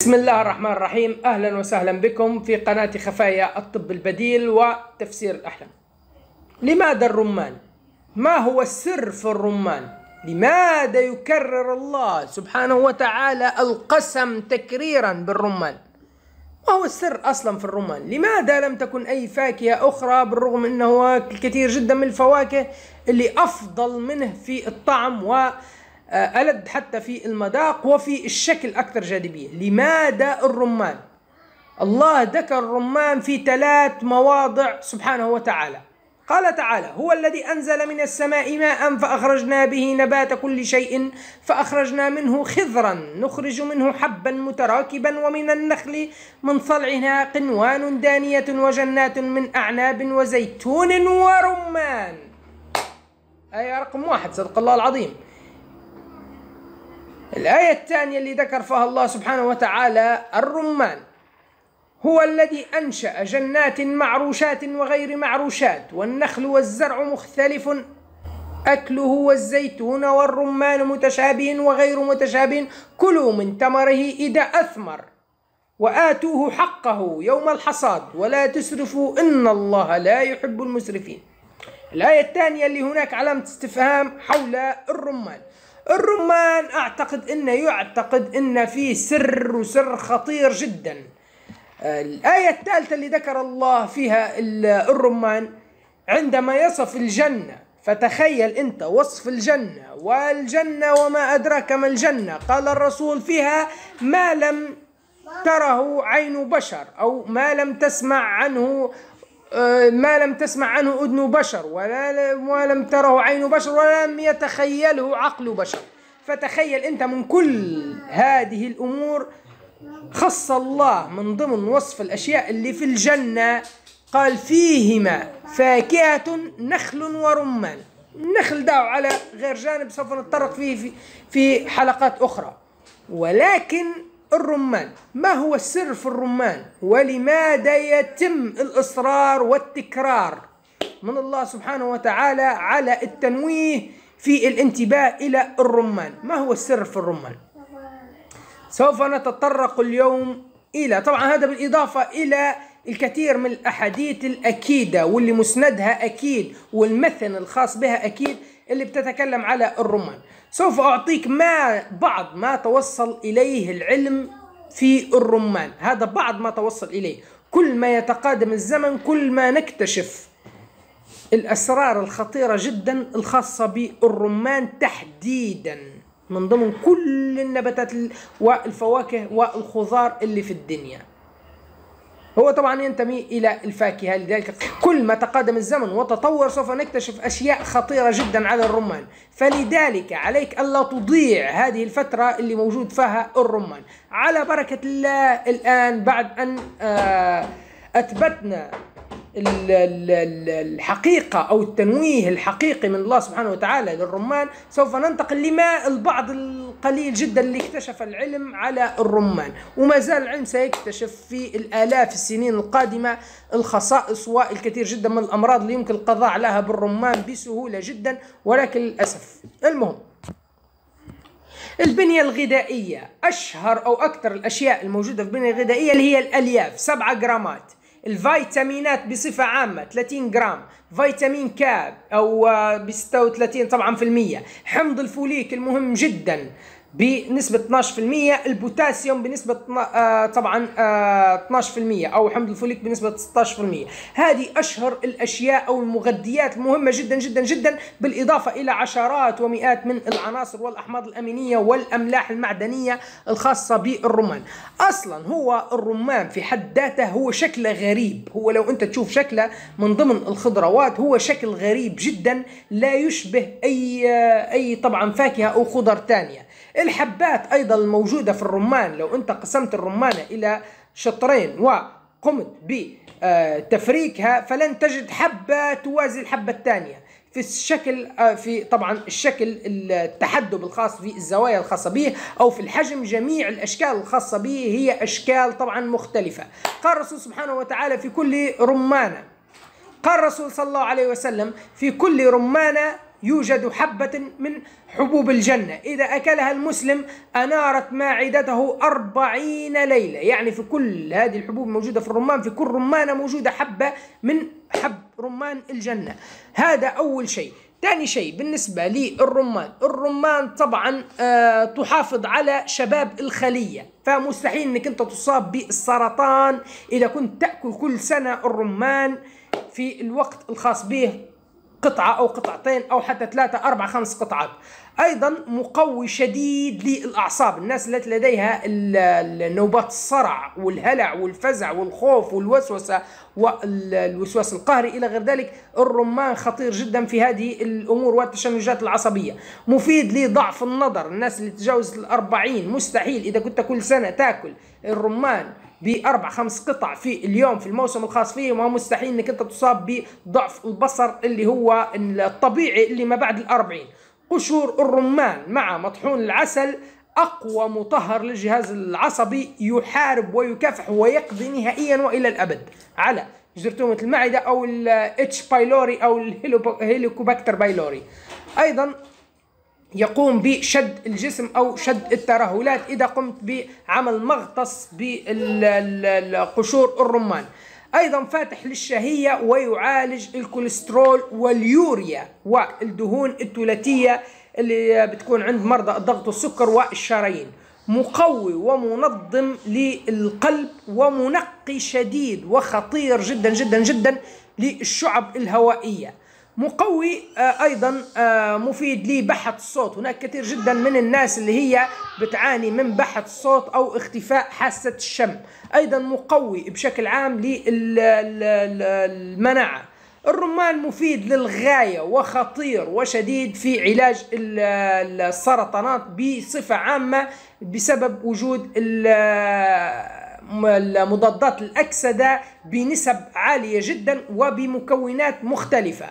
بسم الله الرحمن الرحيم اهلا وسهلا بكم في قناه خفايا الطب البديل وتفسير الاحلام لماذا الرمان ما هو السر في الرمان لماذا يكرر الله سبحانه وتعالى القسم تكريرا بالرمان ما هو السر اصلا في الرمان لماذا لم تكن اي فاكهه اخرى بالرغم انه كثير جدا من الفواكه اللي افضل منه في الطعم و آه، ألد حتى في المذاق وفي الشكل أكثر جاذبية لماذا الرمان؟ الله ذكر الرمان في ثلاث مواضع سبحانه وتعالى قال تعالى هو الذي أنزل من السماء ماء فأخرجنا به نبات كل شيء فأخرجنا منه خضرا نخرج منه حبا متراكبا ومن النخل من طلعها قنوان دانية وجنات من أعناب وزيتون ورمان آية رقم واحد صدق الله العظيم الآية الثانية اللي ذكر فيها الله سبحانه وتعالى الرمان هو الذي أنشأ جنات معروشات وغير معروشات والنخل والزرع مختلف أكله والزيتون والرمان متشابه وغير متشابه كلوا من تمره إذا أثمر وآتوه حقه يوم الحصاد ولا تسرفوا إن الله لا يحب المسرفين الآية الثانية اللي هناك علامة استفهام حول الرمان الرمان اعتقد انه يعتقد ان فيه سر وسر خطير جدا الآية الثالثة اللي ذكر الله فيها الرمان عندما يصف الجنة فتخيل أنت وصف الجنة والجنة وما أدراك ما الجنة قال الرسول فيها ما لم تره عين بشر أو ما لم تسمع عنه آه، ما لم تسمع عنه أذن بشر ولا لم تره عين بشر ولم يتخيله عقل بشر فتخيل أنت من كل هذه الأمور خص الله من ضمن وصف الأشياء اللي في الجنة قال فيهما فاكهة نخل ورمان النخل ده على غير جانب سوف نتطرق فيه في, في حلقات أخرى ولكن الرمان ما هو السر في الرمان ولماذا يتم الإصرار والتكرار من الله سبحانه وتعالى على التنويه في الانتباه إلى الرمان ما هو السر في الرمان سوف نتطرق اليوم إلى طبعا هذا بالإضافة إلى الكثير من الأحاديث الأكيدة واللي مسندها أكيد والمثل الخاص بها أكيد اللي بتتكلم على الرمان سوف أعطيك ما بعض ما توصل إليه العلم في الرمان هذا بعض ما توصل إليه كل ما يتقادم الزمن كل ما نكتشف الأسرار الخطيرة جدا الخاصة بالرمان تحديدا من ضمن كل النباتات والفواكه والخضار اللي في الدنيا هو طبعا ينتمي إلى الفاكهة لذلك كل ما تقادم الزمن وتطور سوف نكتشف أشياء خطيرة جدا على الرمان فلذلك عليك ألا تضيع هذه الفترة اللي موجود فيها الرمان على بركة الله الآن بعد أن آه، أثبتنا الحقيقة أو التنويه الحقيقي من الله سبحانه وتعالى للرمان سوف ننتقل لما البعض القليل جدا اللي اكتشف العلم على الرمان وما زال العلم سيكتشف في الآلاف السنين القادمة الخصائص والكثير جدا من الأمراض اللي يمكن القضاء عليها بالرمان بسهولة جدا ولكن للأسف المهم البنية الغذائية أشهر أو أكثر الأشياء الموجودة في البنية الغذائية اللي هي الألياف 7 جرامات الفيتامينات بصفة عامة 30 جرام فيتامين كاب أو آه، ب 36 طبعا في المية حمض الفوليك المهم جدا بنسبة 12% البوتاسيوم بنسبة آه، طبعا 12% آه، أو حمض الفوليك بنسبة 16% هذه أشهر الأشياء أو المغذيات المهمة جدا جدا جدا بالإضافة إلى عشرات ومئات من العناصر والأحماض الأمينية والأملاح المعدنية الخاصة بالرمان أصلا هو الرمان في حد ذاته هو شكله غريب هو لو أنت تشوف شكله من ضمن الخضروات هو شكل غريب جدا لا يشبه أي آه، أي طبعا فاكهة أو خضر ثانية الحبات أيضا الموجودة في الرمان لو أنت قسمت الرمانة إلى شطرين وقمت بتفريكها فلن تجد حبة توازي الحبة الثانية في الشكل آه، في طبعا الشكل التحدب الخاص في الزوايا الخاصة به أو في الحجم جميع الأشكال الخاصة به هي أشكال طبعا مختلفة قال الرسول سبحانه وتعالى في كل رمانة قال الرسول صلى الله عليه وسلم في كل رمانة يوجد حبة من حبوب الجنة إذا أكلها المسلم أنارت معدته أربعين ليلة يعني في كل هذه الحبوب موجودة في الرمان في كل رمانة موجودة حبة من حب رمان الجنة هذا أول شيء ثاني شيء بالنسبة للرمان الرمان طبعا آه تحافظ على شباب الخلية فمستحيل انك انت تصاب بالسرطان اذا كنت تأكل كل سنة الرمان في الوقت الخاص به قطعة أو قطعتين أو حتى ثلاثة أربع خمس قطعات أيضا مقوي شديد للأعصاب الناس التي لديها نوبات الصرع والهلع والفزع والخوف والوسوسة والوسواس القهري إلى غير ذلك الرمان خطير جدا في هذه الأمور والتشنجات العصبية مفيد لضعف النظر الناس اللي تجاوزت الأربعين مستحيل إذا كنت كل سنة تاكل الرمان باربع خمس قطع في اليوم في الموسم الخاص فيه ما مستحيل انك انت تصاب بضعف البصر اللي هو الطبيعي اللي ما بعد الأربعين قشور الرمان مع مطحون العسل اقوى مطهر للجهاز العصبي يحارب ويكافح ويقضي نهائيا والى الابد على جرثومه المعده او الاتش بايلوري او الهيلوكوباكتر بايلوري ايضا يقوم بشد الجسم او شد الترهلات اذا قمت بعمل مغطس بالقشور الرمان ايضا فاتح للشهيه ويعالج الكوليسترول واليوريا والدهون الثلاثيه اللي بتكون عند مرضى الضغط والسكر والشرايين مقوي ومنظم للقلب ومنقي شديد وخطير جدا جدا جدا للشعب الهوائيه مقوي آه، ايضا آه، مفيد لبحث الصوت هناك كثير جدا من الناس اللي هي بتعاني من بحث الصوت او اختفاء حاسه الشم ايضا مقوي بشكل عام للمناعه الرمان مفيد للغاية وخطير وشديد في علاج السرطانات بصفة عامة بسبب وجود مضادات الأكسدة بنسب عالية جدا وبمكونات مختلفة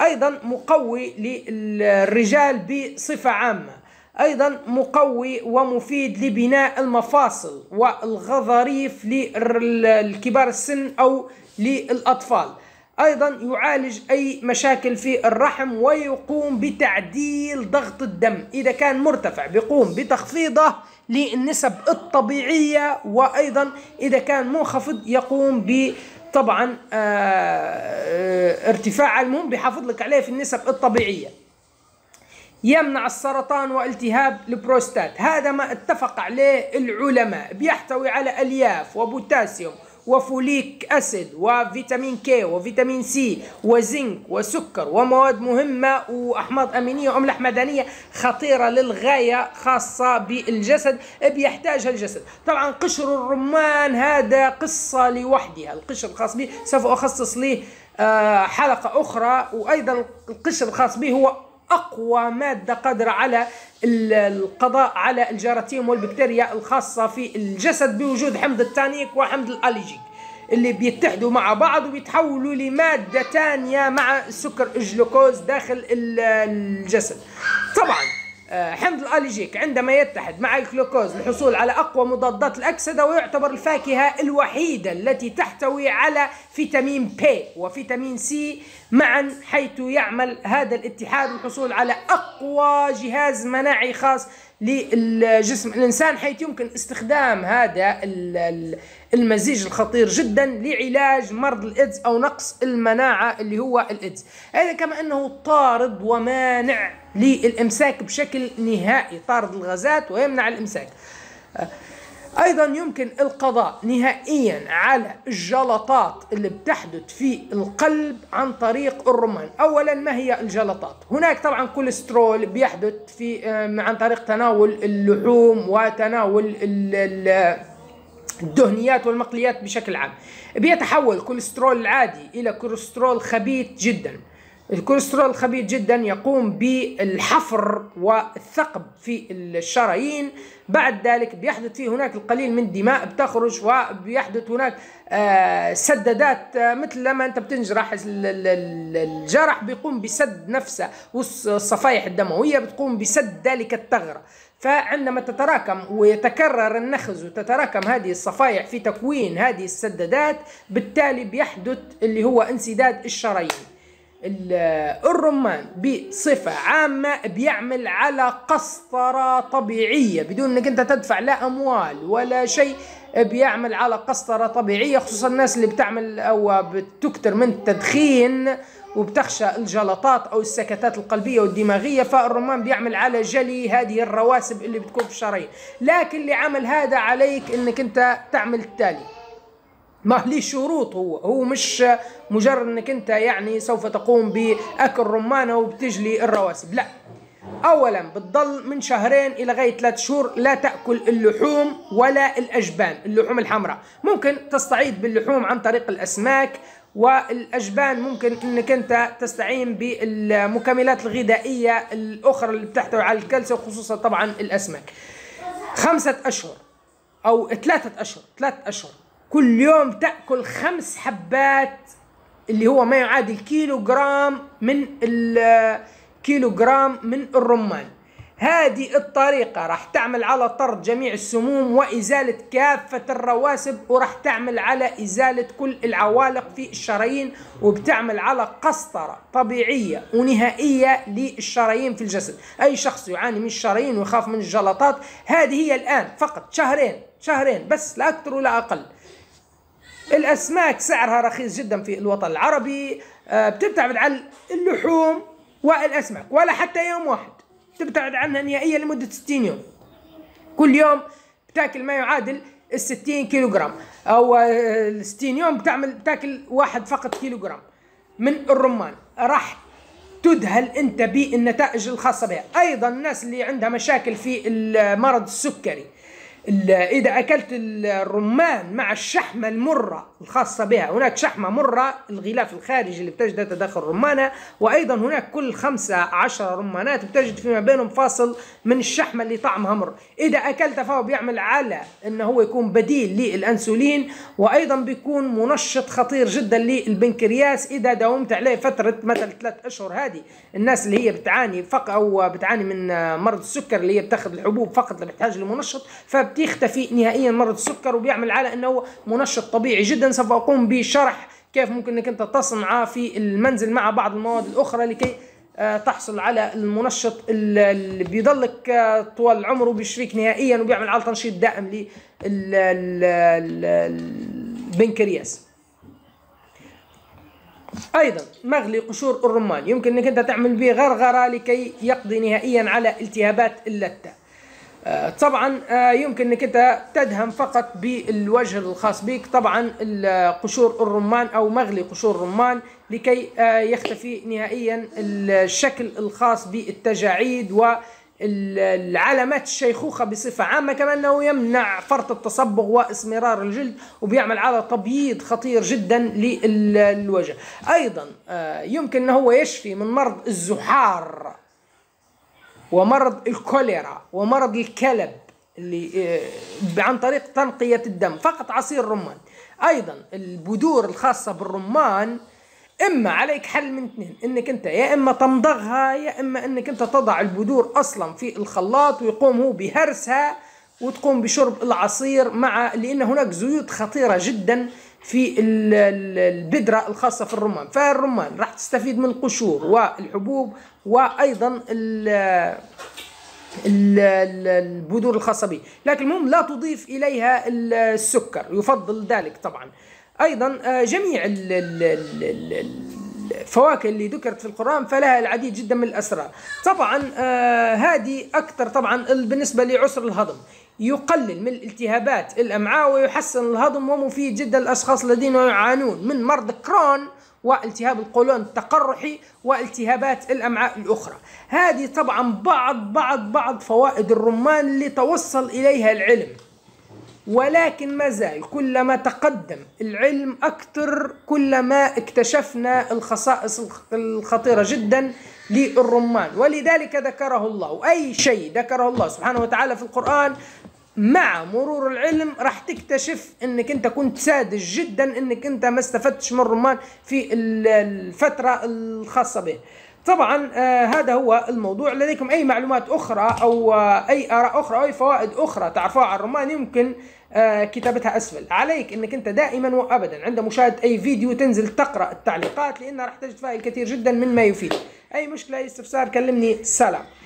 أيضا مقوي للرجال بصفة عامة أيضا مقوي ومفيد لبناء المفاصل والغضاريف للكبار السن أو للأطفال أيضا يعالج أي مشاكل في الرحم ويقوم بتعديل ضغط الدم إذا كان مرتفع بيقوم بتخفيضه للنسب الطبيعية وأيضا إذا كان منخفض يقوم ب طبعا آه، آه، ارتفاع المهم بحافظ لك عليه في النسب الطبيعية يمنع السرطان والتهاب البروستات هذا ما اتفق عليه العلماء بيحتوي على الياف وبوتاسيوم وفوليك أسيد وفيتامين كي وفيتامين سي وزنك وسكر ومواد مهمة وأحماض أمينية وأملاح حمدانية خطيرة للغاية خاصة بالجسد بيحتاجها الجسد طبعا قشر الرمان هذا قصة لوحدها القشر الخاص به سوف أخصص له آه، حلقة أخرى وأيضا القشر الخاص به هو اقوى ماده قادره على القضاء على الجراثيم والبكتيريا الخاصه في الجسد بوجود حمض التانيك وحمض الاليجيك اللي بيتحدوا مع بعض وبيتحولوا لماده ثانيه مع سكر الجلوكوز داخل الجسد طبعا آه، حمض الاليجيك عندما يتحد مع الجلوكوز للحصول على اقوى مضادات الاكسده ويعتبر الفاكهه الوحيده التي تحتوي على فيتامين بي وفيتامين سي معا حيث يعمل هذا الاتحاد للحصول على اقوى جهاز مناعي خاص للجسم الانسان حيث يمكن استخدام هذا المزيج الخطير جدا لعلاج مرض الايدز او نقص المناعه اللي هو الايدز هذا كما انه طارد ومانع للامساك بشكل نهائي طارد الغازات ويمنع الامساك ايضا يمكن القضاء نهائيا على الجلطات اللي بتحدث في القلب عن طريق الرمان اولا ما هي الجلطات هناك طبعا كوليسترول بيحدث في عن طريق تناول اللحوم وتناول الدهنيات والمقليات بشكل عام بيتحول كوليسترول العادي الى كوليسترول خبيث جدا الكوليسترول الخبيث جدا يقوم بالحفر والثقب في الشرايين بعد ذلك بيحدث فيه هناك القليل من الدماء بتخرج وبيحدث هناك آه، سدادات آه، مثل لما انت بتنجرح الجرح بيقوم بسد نفسه والصفائح الدمويه بتقوم بسد ذلك الثغره فعندما تتراكم ويتكرر النخز وتتراكم هذه الصفائح في تكوين هذه السدادات بالتالي بيحدث اللي هو انسداد الشرايين الرمان بصفة عامة بيعمل على قسطرة طبيعية بدون انك انت تدفع لا اموال ولا شيء بيعمل على قسطرة طبيعية خصوصا الناس اللي بتعمل او بتكتر من التدخين وبتخشى الجلطات او السكتات القلبيه والدماغيه فالرمان بيعمل على جلي هذه الرواسب اللي بتكون في الشرايين لكن اللي عمل هذا عليك انك انت تعمل التالي ما ليه شروط هو هو مش مجرد انك انت يعني سوف تقوم باكل رمانه وبتجلي الرواسب لا اولا بتضل من شهرين الى غايه ثلاث شهور لا تاكل اللحوم ولا الاجبان اللحوم الحمراء ممكن تستعيد باللحوم عن طريق الاسماك والاجبان ممكن انك انت تستعين بالمكملات الغذائيه الاخرى اللي بتحتوي على الكالسيوم خصوصا طبعا الاسماك خمسه اشهر او ثلاثه اشهر ثلاثه اشهر كل يوم تاكل خمس حبات اللي هو ما يعادل كيلو جرام من كيلو جرام من الرمان هذه الطريقة راح تعمل على طرد جميع السموم وإزالة كافة الرواسب وراح تعمل على إزالة كل العوالق في الشرايين وبتعمل على قسطرة طبيعية ونهائية للشرايين في الجسد أي شخص يعاني من الشرايين ويخاف من الجلطات هذه هي الآن فقط شهرين شهرين بس لا أكثر ولا أقل الأسماك سعرها رخيص جدا في الوطن العربي آه، بتبتعد عن اللحوم والأسماك ولا حتى يوم واحد تبتعد عنها نهائيا لمدة 60 يوم كل يوم بتاكل ما يعادل ال 60 كيلو جرام أو آه، ال 60 يوم بتعمل بتاكل واحد فقط كيلو جرام من الرمان راح تذهل انت بالنتائج الخاصه بها ايضا الناس اللي عندها مشاكل في المرض السكري إذا أكلت الرمان مع الشحمة المرة الخاصة بها هناك شحمة مرة الغلاف الخارجي اللي بتجد تدخل رمانة وأيضا هناك كل خمسة عشر رمانات بتجد فيما بينهم فاصل من الشحمة اللي طعمها مر إذا أكلت فهو بيعمل على أنه هو يكون بديل للأنسولين وأيضا بيكون منشط خطير جدا للبنكرياس إذا داومت عليه فترة مثلا ثلاث أشهر هذه الناس اللي هي بتعاني فقط أو بتعاني من مرض السكر اللي هي بتاخذ الحبوب فقط اللي بتحتاج لمنشط فبت بتختفي نهائيا مرض السكر وبيعمل على انه منشط طبيعي جدا سوف اقوم بشرح كيف ممكن انك انت تصنعه في المنزل مع بعض المواد الاخرى لكي آه، تحصل على المنشط اللي بيضلك آه، طوال العمر وبيشفيك نهائيا وبيعمل على تنشيط دائم للبنكرياس ايضا مغلي قشور الرمان يمكن انك انت تعمل به غرغره لكي يقضي نهائيا على التهابات اللثه آه، طبعا آه، يمكن انك انت تدهم فقط بالوجه الخاص بك طبعا قشور الرمان او مغلي قشور الرمان لكي آه، يختفي نهائيا الشكل الخاص بالتجاعيد و العلامات الشيخوخه بصفه عامه كما انه يمنع فرط التصبغ واسمرار الجلد وبيعمل على تبييض خطير جدا للوجه ايضا يمكن انه هو يشفي من مرض الزحار ومرض الكوليرا ومرض الكلب اللي آه، عن طريق تنقية الدم فقط عصير الرمان أيضا البذور الخاصة بالرمان إما عليك حل من اثنين إنك أنت يا إما تمضغها يا إما إنك أنت تضع البذور أصلا في الخلاط ويقوم هو بهرسها وتقوم بشرب العصير مع لأن هناك زيوت خطيرة جدا في البذرة الخاصة في الرمان فالرمان راح تستفيد من القشور والحبوب وأيضا البذور الخاصة به لكن المهم لا تضيف إليها السكر يفضل ذلك طبعا أيضا آه، جميع الفواكه اللي ذكرت في القرآن فلها العديد جدا من الأسرار طبعا آه، هذه أكثر طبعا بالنسبة لعسر الهضم يقلل من التهابات الامعاء ويحسن الهضم ومفيد جدا للاشخاص الذين يعانون من مرض كرون والتهاب القولون التقرحي والتهابات الامعاء الاخرى هذه طبعا بعض بعض بعض فوائد الرمان اللي توصل اليها العلم ولكن ما زال كلما تقدم العلم اكثر كلما اكتشفنا الخصائص الخطيره جدا للرمان ولذلك ذكره الله أي شيء ذكره الله سبحانه وتعالى في القرآن مع مرور العلم راح تكتشف انك انت كنت ساذج جدا انك انت ما استفدتش من الرمان في الفتره الخاصه به. طبعا آه هذا هو الموضوع لديكم اي معلومات اخرى او آه اي اراء اخرى او اي فوائد اخرى تعرفوها عن الرمان يمكن آه، كتابتها اسفل عليك انك انت دائما وابدا عند مشاهده اي فيديو تنزل تقرا التعليقات لانها راح تجد فيها الكثير جدا مما يفيد اي مشكله اي استفسار كلمني سلام